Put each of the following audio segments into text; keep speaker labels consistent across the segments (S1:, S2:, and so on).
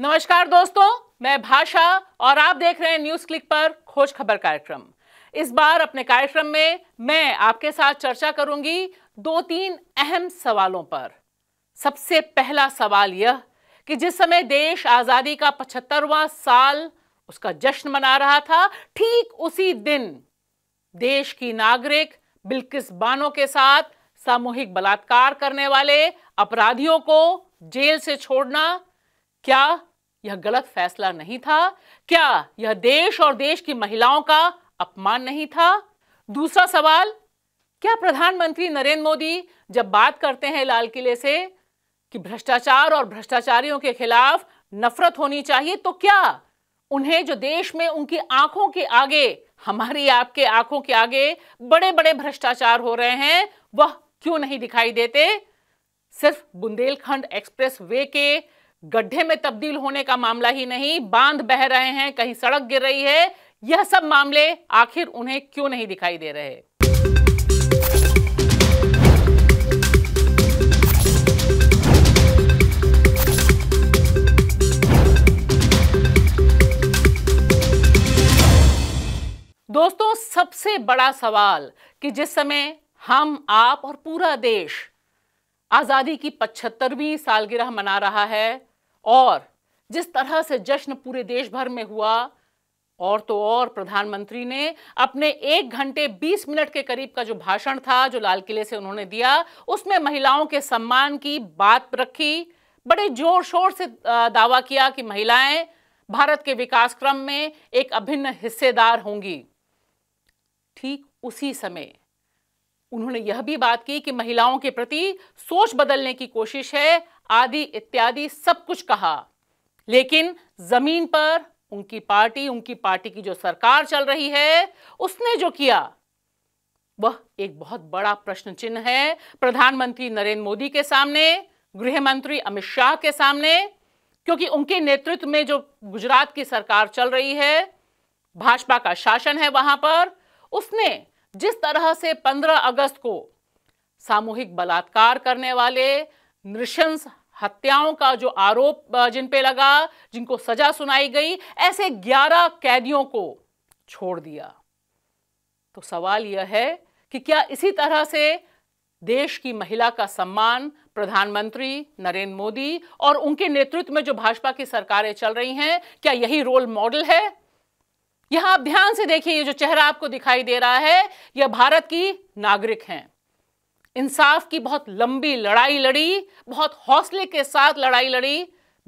S1: नमस्कार दोस्तों मैं भाषा और आप देख रहे हैं न्यूज क्लिक पर खोज खबर कार्यक्रम इस बार अपने कार्यक्रम में मैं आपके साथ चर्चा करूंगी दो तीन अहम सवालों पर सबसे पहला सवाल यह कि जिस समय देश आजादी का पचहत्तरवां साल उसका जश्न मना रहा था ठीक उसी दिन देश की नागरिक बिल्किस बानो के साथ सामूहिक बलात्कार करने वाले अपराधियों को जेल से छोड़ना क्या यह गलत फैसला नहीं था क्या यह देश और देश की महिलाओं का अपमान नहीं था दूसरा सवाल क्या प्रधानमंत्री नरेंद्र मोदी जब बात करते हैं लाल किले से कि भ्रष्टाचार और भ्रष्टाचारियों के खिलाफ नफरत होनी चाहिए तो क्या उन्हें जो देश में उनकी आंखों के आगे हमारी आपके आंखों के आगे बड़े बड़े भ्रष्टाचार हो रहे हैं वह क्यों नहीं दिखाई देते सिर्फ बुंदेलखंड एक्सप्रेस वे के गड्ढे में तब्दील होने का मामला ही नहीं बांध बह रहे हैं कहीं सड़क गिर रही है यह सब मामले आखिर उन्हें क्यों नहीं दिखाई दे रहे दोस्तों सबसे बड़ा सवाल कि जिस समय हम आप और पूरा देश आज़ादी की पचहत्तरवीं सालगिरह मना रहा है और जिस तरह से जश्न पूरे देश भर में हुआ और तो और प्रधानमंत्री ने अपने एक घंटे बीस मिनट के करीब का जो भाषण था जो लाल किले से उन्होंने दिया उसमें महिलाओं के सम्मान की बात रखी बड़े जोर शोर से दावा किया कि महिलाएं भारत के विकास क्रम में एक अभिन्न हिस्सेदार होंगी ठीक उसी समय उन्होंने यह भी बात की कि महिलाओं के प्रति सोच बदलने की कोशिश है आदि इत्यादि सब कुछ कहा लेकिन जमीन पर उनकी पार्टी उनकी पार्टी की जो सरकार चल रही है उसने जो किया वह एक बहुत बड़ा प्रश्न चिन्ह है प्रधानमंत्री नरेंद्र मोदी के सामने गृह मंत्री अमित शाह के सामने क्योंकि उनके नेतृत्व में जो गुजरात की सरकार चल रही है भाजपा का शासन है वहां पर उसने जिस तरह से 15 अगस्त को सामूहिक बलात्कार करने वाले नृशंस हत्याओं का जो आरोप जिन पे लगा जिनको सजा सुनाई गई ऐसे 11 कैदियों को छोड़ दिया तो सवाल यह है कि क्या इसी तरह से देश की महिला का सम्मान प्रधानमंत्री नरेंद्र मोदी और उनके नेतृत्व में जो भाजपा की सरकारें चल रही हैं क्या यही रोल मॉडल है यहां आप ध्यान से देखिए ये जो चेहरा आपको दिखाई दे रहा है यह भारत की नागरिक हैं इंसाफ की बहुत लंबी लड़ाई लड़ी बहुत हौसले के साथ लड़ाई लड़ी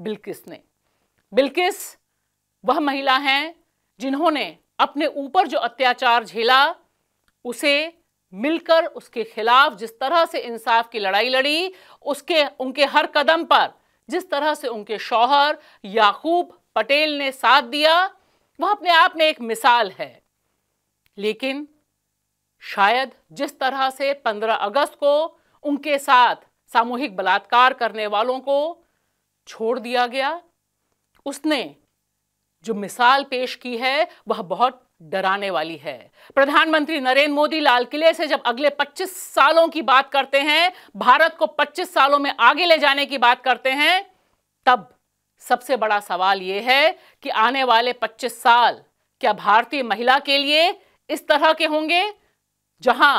S1: बिल्किस ने बिल्किस वह महिला हैं जिन्होंने अपने ऊपर जो अत्याचार झेला उसे मिलकर उसके खिलाफ जिस तरह से इंसाफ की लड़ाई लड़ी उसके उनके हर कदम पर जिस तरह से उनके शौहर याकूब पटेल ने साथ दिया वह अपने आप में एक मिसाल है लेकिन शायद जिस तरह से 15 अगस्त को उनके साथ सामूहिक बलात्कार करने वालों को छोड़ दिया गया उसने जो मिसाल पेश की है वह बहुत डराने वाली है प्रधानमंत्री नरेंद्र मोदी लाल किले से जब अगले 25 सालों की बात करते हैं भारत को 25 सालों में आगे ले जाने की बात करते हैं तब सबसे बड़ा सवाल यह है कि आने वाले 25 साल क्या भारतीय महिला के लिए इस तरह के होंगे जहां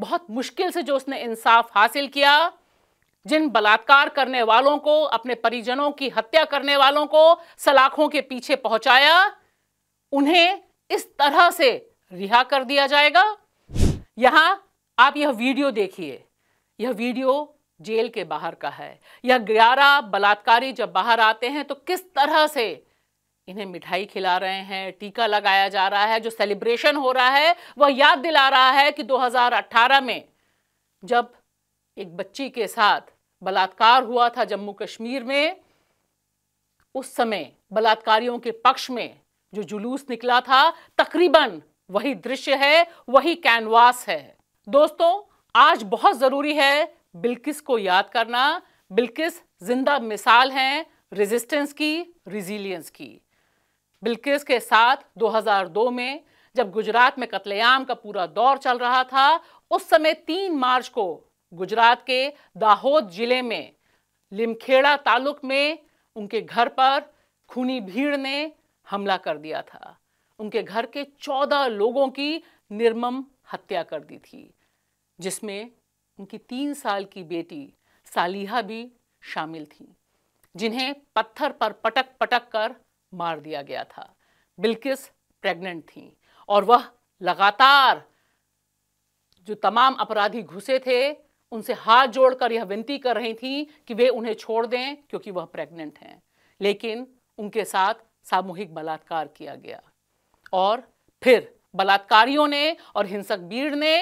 S1: बहुत मुश्किल से जो उसने इंसाफ हासिल किया जिन बलात्कार करने वालों को अपने परिजनों की हत्या करने वालों को सलाखों के पीछे पहुंचाया उन्हें इस तरह से रिहा कर दिया जाएगा यहां आप यह वीडियो देखिए यह वीडियो जेल के बाहर का है यह ग्यारह बलात्कारी जब बाहर आते हैं तो किस तरह से इन्हें मिठाई खिला रहे हैं टीका लगाया जा रहा है जो सेलिब्रेशन हो रहा है वह याद दिला रहा है कि 2018 में जब एक बच्ची के साथ बलात्कार हुआ था जम्मू कश्मीर में उस समय बलात्कारियों के पक्ष में जो जुलूस निकला था तकरीबन वही दृश्य है वही कैनवास है दोस्तों आज बहुत ज़रूरी है बिल्किस को याद करना बिल्किस जिंदा मिसाल हैं रेजिस्टेंस की रिजिलियंस की बिल्किस के साथ 2002 में जब गुजरात में कत्लेआम का पूरा दौर चल रहा था उस समय 3 मार्च को गुजरात के दाहोद जिले में लिमखेड़ा तालुक में उनके घर पर खूनी भीड़ ने हमला कर दिया था उनके घर के 14 लोगों की निर्मम हत्या कर दी थी जिसमें उनकी तीन साल की बेटी सालिहा भी शामिल थी जिन्हें पत्थर पर पटक पटक कर मार दिया गया था बिल्किस प्रेग्नेंट थी और वह लगातार जो तमाम अपराधी घुसे थे उनसे हाथ जोड़कर यह विनती कर रही थी कि वे उन्हें छोड़ दें क्योंकि वह प्रेग्नेंट हैं लेकिन उनके साथ सामूहिक बलात्कार किया गया और फिर बलात्कारियों ने और हिंसक भीड़ ने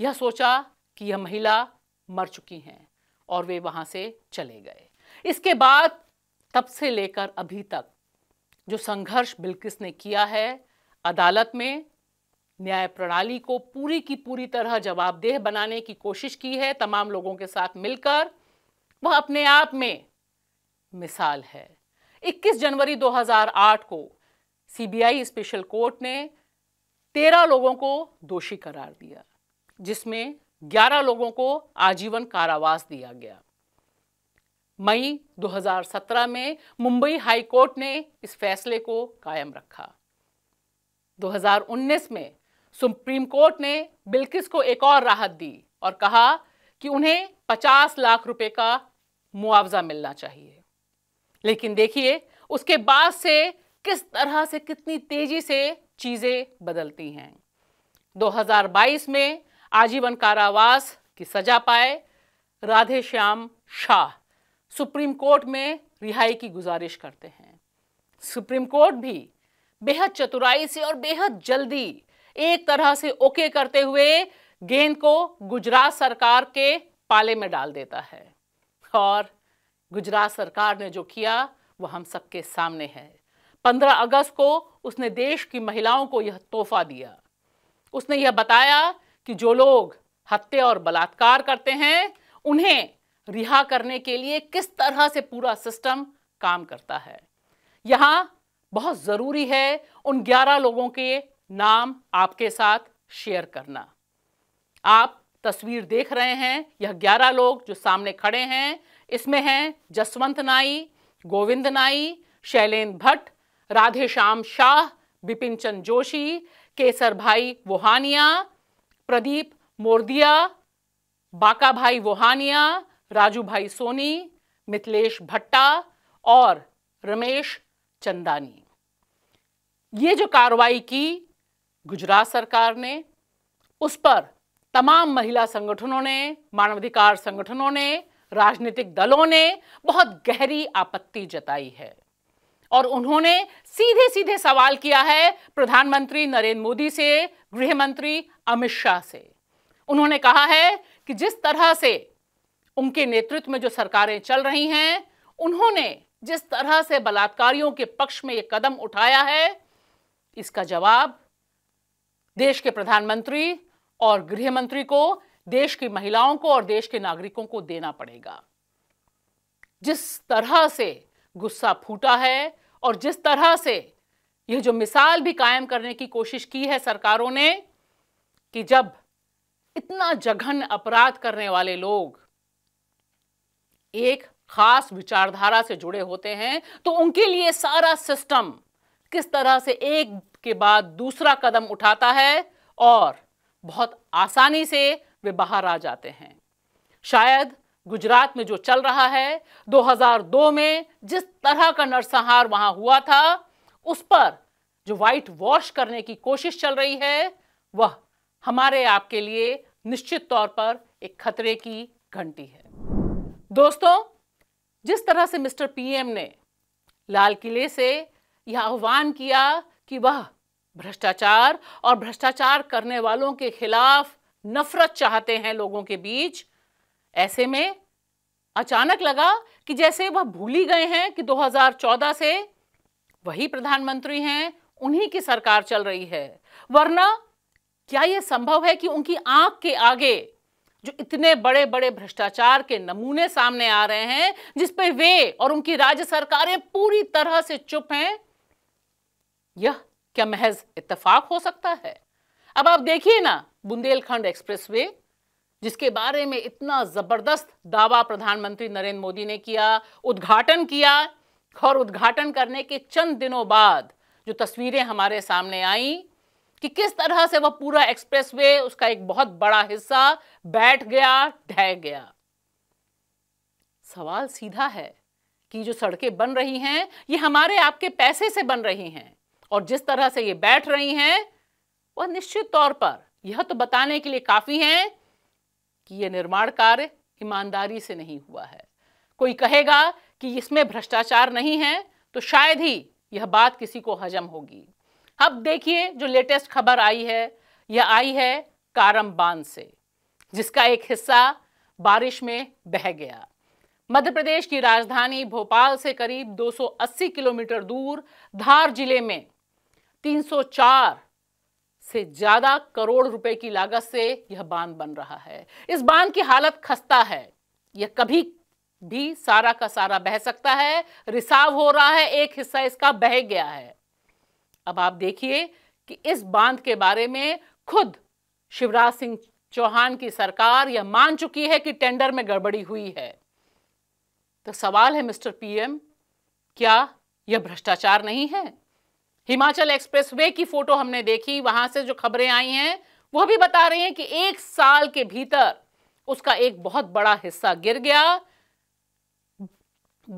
S1: यह सोचा कि यह महिला मर चुकी हैं और वे वहां से चले गए इसके बाद तब से लेकर अभी तक जो संघर्ष बिल्किस ने किया है अदालत में न्याय प्रणाली को पूरी की पूरी तरह जवाबदेह बनाने की कोशिश की है तमाम लोगों के साथ मिलकर वह अपने आप में मिसाल है 21 जनवरी 2008 को सीबीआई स्पेशल कोर्ट ने 13 लोगों को दोषी करार दिया जिसमें 11 लोगों को आजीवन कारावास दिया गया मई 2017 में मुंबई हाई कोर्ट ने इस फैसले को कायम रखा 2019 में सुप्रीम कोर्ट ने बिल्किस को एक और राहत दी और कहा कि उन्हें 50 लाख रुपए का मुआवजा मिलना चाहिए लेकिन देखिए उसके बाद से किस तरह से कितनी तेजी से चीज़ें बदलती हैं 2022 में आजीवन कारावास की सजा पाए राधे श्याम शाह सुप्रीम कोर्ट में रिहाई की गुजारिश करते हैं सुप्रीम कोर्ट भी बेहद चतुराई से और बेहद जल्दी एक तरह से ओके करते हुए गेंद को गुजरात सरकार के पाले में डाल देता है और गुजरात सरकार ने जो किया वो हम सबके सामने है 15 अगस्त को उसने देश की महिलाओं को यह तोहफा दिया उसने यह बताया कि जो लोग हत्या और बलात्कार करते हैं उन्हें रिहा करने के लिए किस तरह से पूरा सिस्टम काम करता है यहां बहुत ज़रूरी है उन ग्यारह लोगों के नाम आपके साथ शेयर करना आप तस्वीर देख रहे हैं यह ग्यारह लोग जो सामने खड़े हैं इसमें हैं जसवंत नाई गोविंद नाई शैलेन भट्ट राधेश्याम शाह बिपिन चंद जोशी केसर भाई वोहानिया प्रदीप मोरदिया बाका भाई वोहानिया राजू भाई सोनी मिथिलेश भट्टा और रमेश चंदानी ये जो कार्रवाई की गुजरात सरकार ने उस पर तमाम महिला संगठनों ने मानवाधिकार संगठनों ने राजनीतिक दलों ने बहुत गहरी आपत्ति जताई है और उन्होंने सीधे सीधे सवाल किया है प्रधानमंत्री नरेंद्र मोदी से गृह मंत्री अमित शाह से उन्होंने कहा है कि जिस तरह से उनके नेतृत्व में जो सरकारें चल रही हैं उन्होंने जिस तरह से बलात्कारियों के पक्ष में यह कदम उठाया है इसका जवाब देश के प्रधानमंत्री और गृह मंत्री को देश की महिलाओं को और देश के नागरिकों को देना पड़ेगा जिस तरह से गुस्सा फूटा है और जिस तरह से यह जो मिसाल भी कायम करने की कोशिश की है सरकारों ने कि जब इतना जघन अपराध करने वाले लोग एक खास विचारधारा से जुड़े होते हैं तो उनके लिए सारा सिस्टम किस तरह से एक के बाद दूसरा कदम उठाता है और बहुत आसानी से वे बाहर आ जाते हैं शायद गुजरात में जो चल रहा है 2002 में जिस तरह का नरसंहार वहां हुआ था उस पर जो वाइट वॉश करने की कोशिश चल रही है वह हमारे आपके लिए निश्चित तौर पर एक खतरे की घंटी है दोस्तों जिस तरह से मिस्टर पीएम ने लाल किले से यह आह्वान किया कि वह भ्रष्टाचार और भ्रष्टाचार करने वालों के खिलाफ नफरत चाहते हैं लोगों के बीच ऐसे में अचानक लगा कि जैसे वह भूल ही गए हैं कि 2014 से वही प्रधानमंत्री हैं उन्हीं की सरकार चल रही है वरना क्या यह संभव है कि उनकी आंख के आगे जो इतने बड़े बड़े भ्रष्टाचार के नमूने सामने आ रहे हैं जिस पे वे और उनकी राज्य सरकारें पूरी तरह से चुप हैं यह क्या महज इत्तेफाक हो सकता है अब आप देखिए ना बुंदेलखंड एक्सप्रेसवे जिसके बारे में इतना जबरदस्त दावा प्रधानमंत्री नरेंद्र मोदी ने किया उद्घाटन किया और उद्घाटन करने के चंद दिनों बाद जो तस्वीरें हमारे सामने आईं कि किस तरह से वह पूरा एक्सप्रेसवे उसका एक बहुत बड़ा हिस्सा बैठ गया ढह गया सवाल सीधा है कि जो सड़कें बन रही हैं ये हमारे आपके पैसे से बन रही हैं और जिस तरह से ये बैठ रही हैं वह निश्चित तौर पर यह तो बताने के लिए काफ़ी है कि यह निर्माण कार्य ईमानदारी से नहीं हुआ है कोई कहेगा कि इसमें भ्रष्टाचार नहीं है तो शायद ही यह बात किसी को हजम होगी अब देखिए जो लेटेस्ट खबर आई है यह आई है कारम बांध से जिसका एक हिस्सा बारिश में बह गया मध्य प्रदेश की राजधानी भोपाल से करीब 280 किलोमीटर दूर धार जिले में 304 से ज़्यादा करोड़ रुपए की लागत से यह बांध बन रहा है इस बांध की हालत खस्ता है यह कभी भी सारा का सारा बह सकता है रिसाव हो रहा है एक हिस्सा इसका बह गया है अब आप देखिए कि इस बांध के बारे में खुद शिवराज सिंह चौहान की सरकार यह मान चुकी है कि टेंडर में गड़बड़ी हुई है तो सवाल है मिस्टर पीएम क्या यह भ्रष्टाचार नहीं है हिमाचल एक्सप्रेसवे की फोटो हमने देखी वहां से जो खबरें आई हैं वह भी बता रही हैं कि एक साल के भीतर उसका एक बहुत बड़ा हिस्सा गिर गया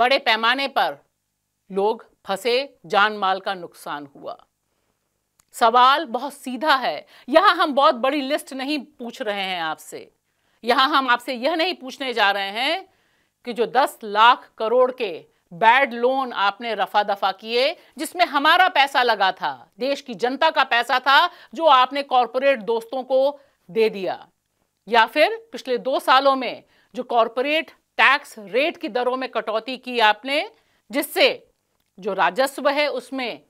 S1: बड़े पैमाने पर लोग फंसे जान माल का नुकसान हुआ सवाल बहुत सीधा है यहां हम बहुत बड़ी लिस्ट नहीं पूछ रहे हैं आपसे यहां हम आपसे यह नहीं पूछने जा रहे हैं कि जो 10 लाख करोड़ के बैड लोन आपने रफा दफा किए जिसमें हमारा पैसा लगा था देश की जनता का पैसा था जो आपने कॉरपोरेट दोस्तों को दे दिया या फिर पिछले दो सालों में जो कॉरपोरेट टैक्स रेट की दरों में कटौती की आपने जिससे जो राजस्व है उसमें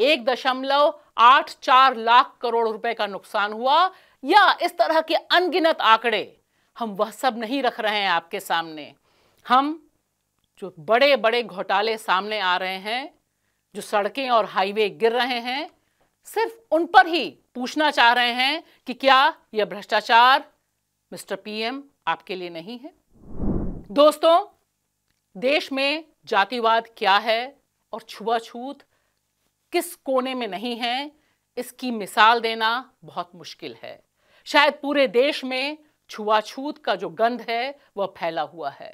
S1: एक दशमलव आठ चार लाख करोड़ रुपए का नुकसान हुआ या इस तरह के अनगिनत आंकड़े हम वह सब नहीं रख रहे हैं आपके सामने हम जो बड़े बड़े घोटाले सामने आ रहे हैं जो सड़कें और हाईवे गिर रहे हैं सिर्फ उन पर ही पूछना चाह रहे हैं कि क्या यह भ्रष्टाचार मिस्टर पीएम आपके लिए नहीं है दोस्तों देश में जातिवाद क्या है और छुआछूत किस कोने में नहीं है इसकी मिसाल देना बहुत मुश्किल है शायद पूरे देश में छुआछूत का जो गंध है वह फैला हुआ है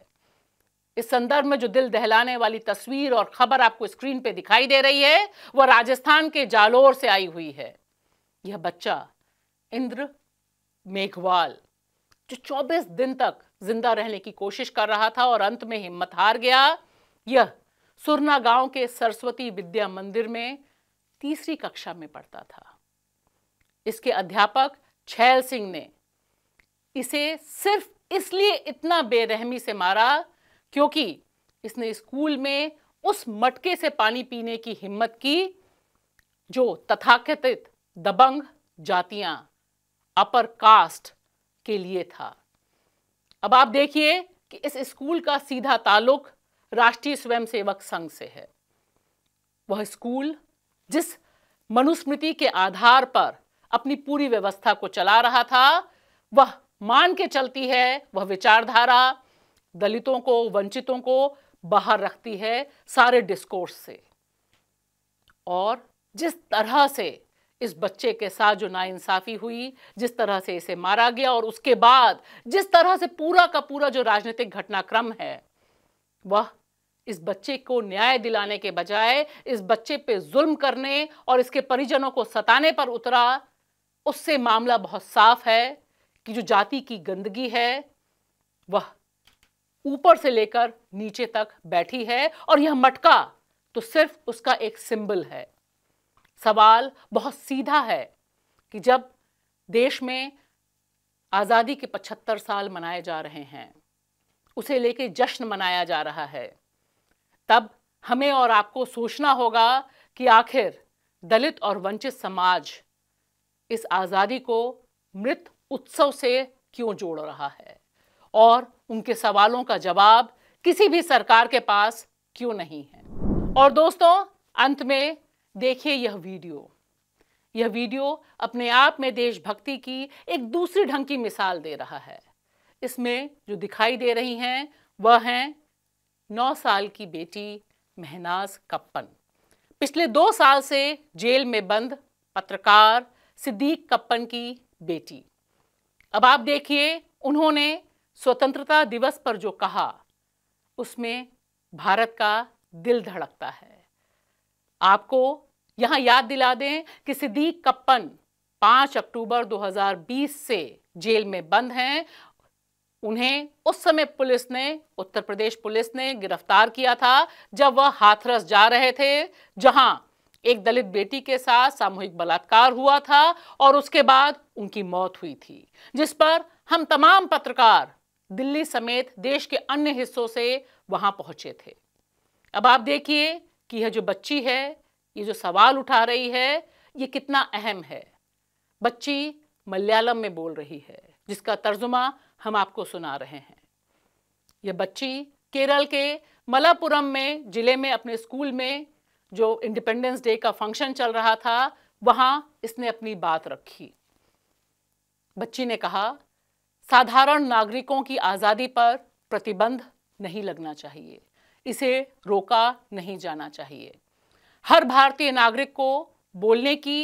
S1: इस संदर्भ में जो दिल दहलाने वाली तस्वीर और खबर आपको स्क्रीन पे दिखाई दे रही है वह राजस्थान के जालोर से आई हुई है यह बच्चा इंद्र मेघवाल जो 24 दिन तक जिंदा रहने की कोशिश कर रहा था और अंत में हिम्मत हार गया यह सुरना गांव के सरस्वती विद्या मंदिर में तीसरी कक्षा में पढ़ता था इसके अध्यापक छैल सिंह ने इसे सिर्फ इसलिए इतना बेरहमी से मारा क्योंकि इसने स्कूल में उस मटके से पानी पीने की हिम्मत की जो तथाकथित दबंग जातियां अपर कास्ट के लिए था अब आप देखिए कि इस स्कूल का सीधा ताल्लुक राष्ट्रीय स्वयंसेवक संघ से है वह स्कूल जिस मनुस्मृति के आधार पर अपनी पूरी व्यवस्था को चला रहा था वह मान के चलती है वह विचारधारा दलितों को वंचितों को बाहर रखती है सारे डिस्कोर्स से और जिस तरह से इस बच्चे के साथ जो नाइंसाफ़ी हुई जिस तरह से इसे मारा गया और उसके बाद जिस तरह से पूरा का पूरा जो राजनीतिक घटनाक्रम है वह इस बच्चे को न्याय दिलाने के बजाय इस बच्चे पे जुल्म करने और इसके परिजनों को सताने पर उतरा उससे मामला बहुत साफ है कि जो जाति की गंदगी है वह ऊपर से लेकर नीचे तक बैठी है और यह मटका तो सिर्फ उसका एक सिंबल है सवाल बहुत सीधा है कि जब देश में आज़ादी के 75 साल मनाए जा रहे हैं उसे लेके जश्न मनाया जा रहा है तब हमें और आपको सोचना होगा कि आखिर दलित और वंचित समाज इस आज़ादी को मृत उत्सव से क्यों जोड़ रहा है और उनके सवालों का जवाब किसी भी सरकार के पास क्यों नहीं है और दोस्तों अंत में देखिए यह वीडियो यह वीडियो अपने आप में देशभक्ति की एक दूसरी ढंग की मिसाल दे रहा है इसमें जो दिखाई दे रही हैं वह हैं नौ साल की बेटी महनाज कप्पन पिछले दो साल से जेल में बंद पत्रकार सिद्दीक कप्पन की बेटी अब आप देखिए उन्होंने स्वतंत्रता दिवस पर जो कहा उसमें भारत का दिल धड़कता है आपको यहां याद दिला दें कि सिद्दीक कप्पन 5 अक्टूबर 2020 से जेल में बंद हैं उन्हें उस समय पुलिस ने उत्तर प्रदेश पुलिस ने गिरफ्तार किया था जब वह हाथरस जा रहे थे जहां एक दलित बेटी के साथ सामूहिक बलात्कार हुआ था और उसके बाद उनकी मौत हुई थी जिस पर हम तमाम पत्रकार दिल्ली समेत देश के अन्य हिस्सों से वहां पहुंचे थे अब आप देखिए कि यह जो बच्ची है ये जो सवाल उठा रही है ये कितना अहम है बच्ची मलयालम में बोल रही है जिसका तर्जुमा हम आपको सुना रहे हैं यह बच्ची केरल के मलापुरम में जिले में अपने स्कूल में जो इंडिपेंडेंस डे का फंक्शन चल रहा था वहां इसने अपनी बात रखी बच्ची ने कहा साधारण नागरिकों की आज़ादी पर प्रतिबंध नहीं लगना चाहिए इसे रोका नहीं जाना चाहिए हर भारतीय नागरिक को बोलने की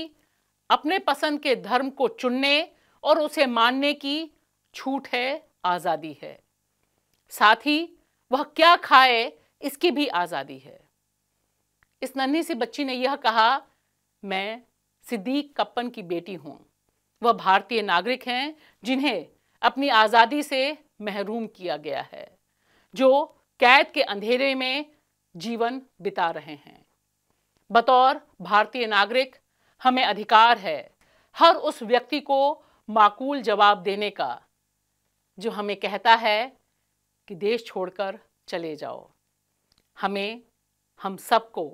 S1: अपने पसंद के धर्म को चुनने और उसे मानने की छूट है आज़ादी है साथ ही वह क्या खाए इसकी भी आज़ादी है इस नन्ही सी बच्ची ने यह कहा मैं सिद्दीक कप्पन की बेटी हूं वह भारतीय नागरिक हैं जिन्हें अपनी आज़ादी से महरूम किया गया है जो कैद के अंधेरे में जीवन बिता रहे हैं बतौर भारतीय नागरिक हमें अधिकार है हर उस व्यक्ति को माकूल जवाब देने का जो हमें कहता है कि देश छोड़कर चले जाओ हमें हम सबको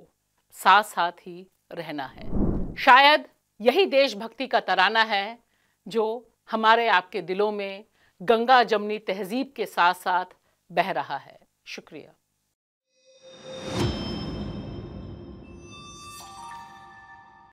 S1: साथ साथ ही रहना है शायद यही देशभक्ति का तराना है जो हमारे आपके दिलों में गंगा जमनी तहजीब के साथ साथ बह रहा है शुक्रिया